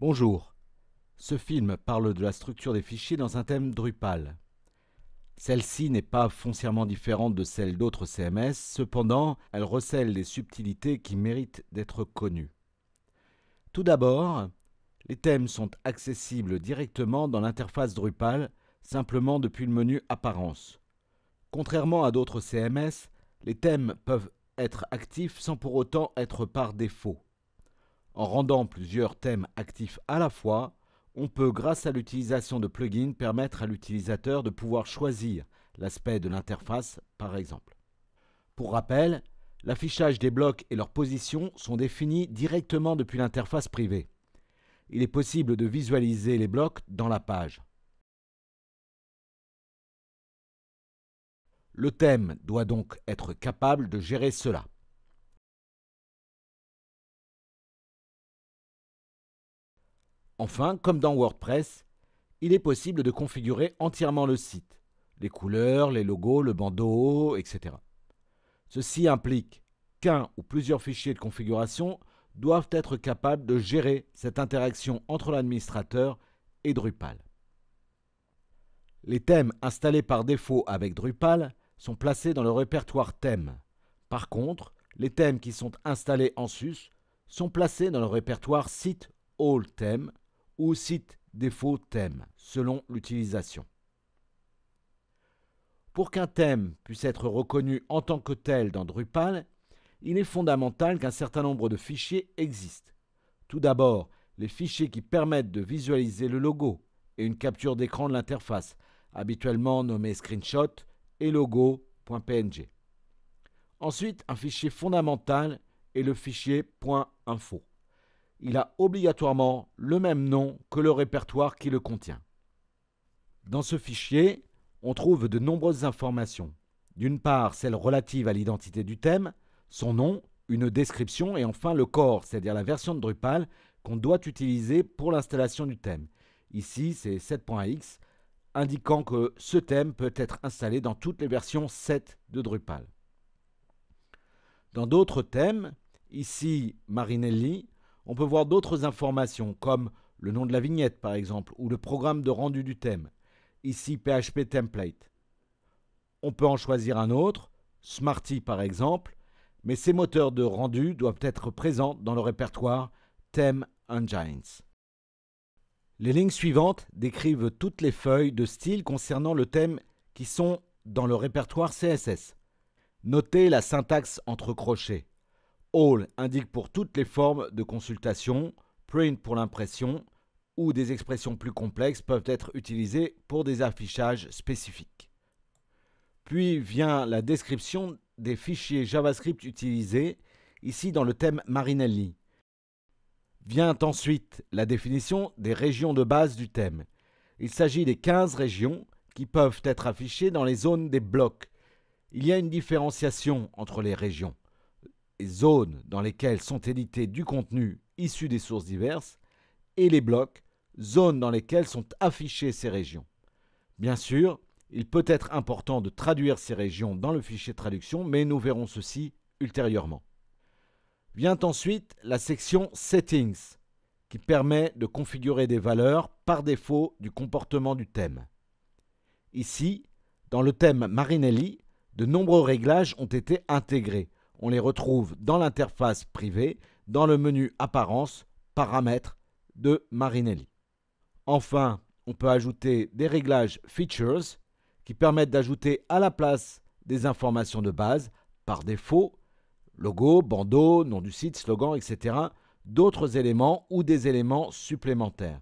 Bonjour. Ce film parle de la structure des fichiers dans un thème Drupal. Celle-ci n'est pas foncièrement différente de celle d'autres CMS, cependant, elle recèle des subtilités qui méritent d'être connues. Tout d'abord, les thèmes sont accessibles directement dans l'interface Drupal, simplement depuis le menu Apparence. Contrairement à d'autres CMS, les thèmes peuvent être actifs sans pour autant être par défaut. En rendant plusieurs thèmes actifs à la fois, on peut, grâce à l'utilisation de plugins, permettre à l'utilisateur de pouvoir choisir l'aspect de l'interface, par exemple. Pour rappel, l'affichage des blocs et leur position sont définis directement depuis l'interface privée. Il est possible de visualiser les blocs dans la page. Le thème doit donc être capable de gérer cela. Enfin, comme dans WordPress, il est possible de configurer entièrement le site, les couleurs, les logos, le bandeau, etc. Ceci implique qu'un ou plusieurs fichiers de configuration doivent être capables de gérer cette interaction entre l'administrateur et Drupal. Les thèmes installés par défaut avec Drupal sont placés dans le répertoire thème. Par contre, les thèmes qui sont installés en sus sont placés dans le répertoire site all thème ou site des faux thèmes selon l'utilisation. Pour qu'un thème puisse être reconnu en tant que tel dans Drupal, il est fondamental qu'un certain nombre de fichiers existent. Tout d'abord, les fichiers qui permettent de visualiser le logo et une capture d'écran de l'interface, habituellement nommé screenshot et logo.png. Ensuite, un fichier fondamental est le fichier .info il a obligatoirement le même nom que le répertoire qui le contient. Dans ce fichier, on trouve de nombreuses informations. D'une part, celles relatives à l'identité du thème, son nom, une description et enfin le corps, c'est-à-dire la version de Drupal qu'on doit utiliser pour l'installation du thème. Ici, c'est 7.x, indiquant que ce thème peut être installé dans toutes les versions 7 de Drupal. Dans d'autres thèmes, ici Marinelli, on peut voir d'autres informations comme le nom de la vignette par exemple ou le programme de rendu du thème, ici PHP Template. On peut en choisir un autre, Smarty par exemple, mais ces moteurs de rendu doivent être présents dans le répertoire Theme Engines. Les lignes suivantes décrivent toutes les feuilles de style concernant le thème qui sont dans le répertoire CSS. Notez la syntaxe entre crochets. All indique pour toutes les formes de consultation, print pour l'impression, ou des expressions plus complexes peuvent être utilisées pour des affichages spécifiques. Puis vient la description des fichiers JavaScript utilisés, ici dans le thème Marinelli. Vient ensuite la définition des régions de base du thème. Il s'agit des 15 régions qui peuvent être affichées dans les zones des blocs. Il y a une différenciation entre les régions zones dans lesquelles sont édités du contenu issu des sources diverses, et les blocs, zones dans lesquelles sont affichées ces régions. Bien sûr, il peut être important de traduire ces régions dans le fichier traduction, mais nous verrons ceci ultérieurement. Vient ensuite la section Settings, qui permet de configurer des valeurs par défaut du comportement du thème. Ici, dans le thème Marinelli, de nombreux réglages ont été intégrés, on les retrouve dans l'interface privée, dans le menu Apparence, Paramètres de Marinelli. Enfin, on peut ajouter des réglages Features qui permettent d'ajouter à la place des informations de base, par défaut, logo, bandeau, nom du site, slogan, etc., d'autres éléments ou des éléments supplémentaires.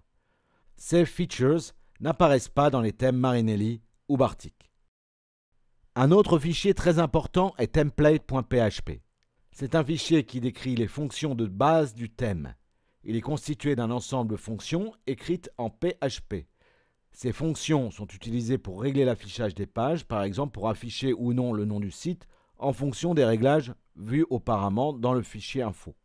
Ces features n'apparaissent pas dans les thèmes Marinelli ou Bartik. Un autre fichier très important est template.php. C'est un fichier qui décrit les fonctions de base du thème. Il est constitué d'un ensemble de fonctions écrites en PHP. Ces fonctions sont utilisées pour régler l'affichage des pages, par exemple pour afficher ou non le nom du site, en fonction des réglages vus auparavant dans le fichier info.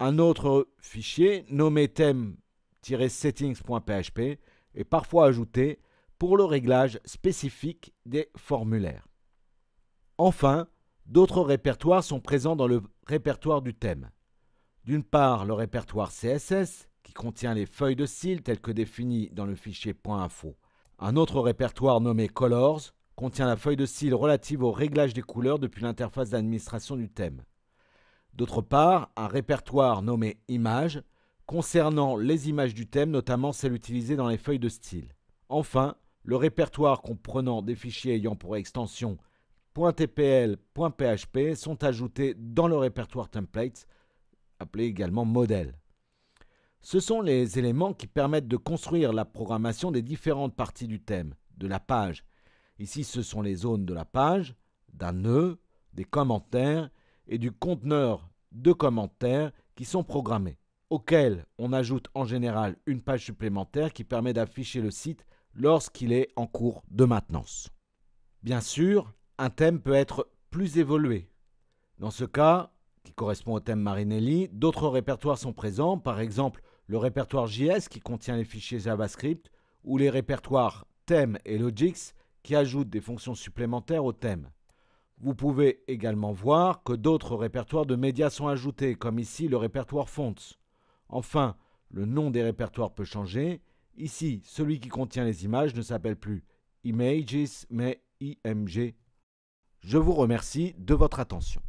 un autre fichier nommé thème-settings.php est parfois ajouté pour le réglage spécifique des formulaires. Enfin, d'autres répertoires sont présents dans le répertoire du thème. D'une part, le répertoire CSS, qui contient les feuilles de style telles que définies dans le fichier .info. Un autre répertoire nommé Colors contient la feuille de style relative au réglage des couleurs depuis l'interface d'administration du thème. D'autre part, un répertoire nommé images concernant les images du thème, notamment celles utilisées dans les feuilles de style. Enfin, le répertoire comprenant des fichiers ayant pour extension .tpl, sont ajoutés dans le répertoire templates, appelé également modèle. Ce sont les éléments qui permettent de construire la programmation des différentes parties du thème, de la page. Ici, ce sont les zones de la page, d'un nœud, des commentaires et du conteneur deux commentaires qui sont programmés, auxquels on ajoute en général une page supplémentaire qui permet d'afficher le site lorsqu'il est en cours de maintenance. Bien sûr, un thème peut être plus évolué. Dans ce cas, qui correspond au thème Marinelli, d'autres répertoires sont présents, par exemple le répertoire JS qui contient les fichiers JavaScript ou les répertoires thème et logix qui ajoutent des fonctions supplémentaires au thème. Vous pouvez également voir que d'autres répertoires de médias sont ajoutés, comme ici le répertoire Fonts. Enfin, le nom des répertoires peut changer. Ici, celui qui contient les images ne s'appelle plus Images, mais IMG. Je vous remercie de votre attention.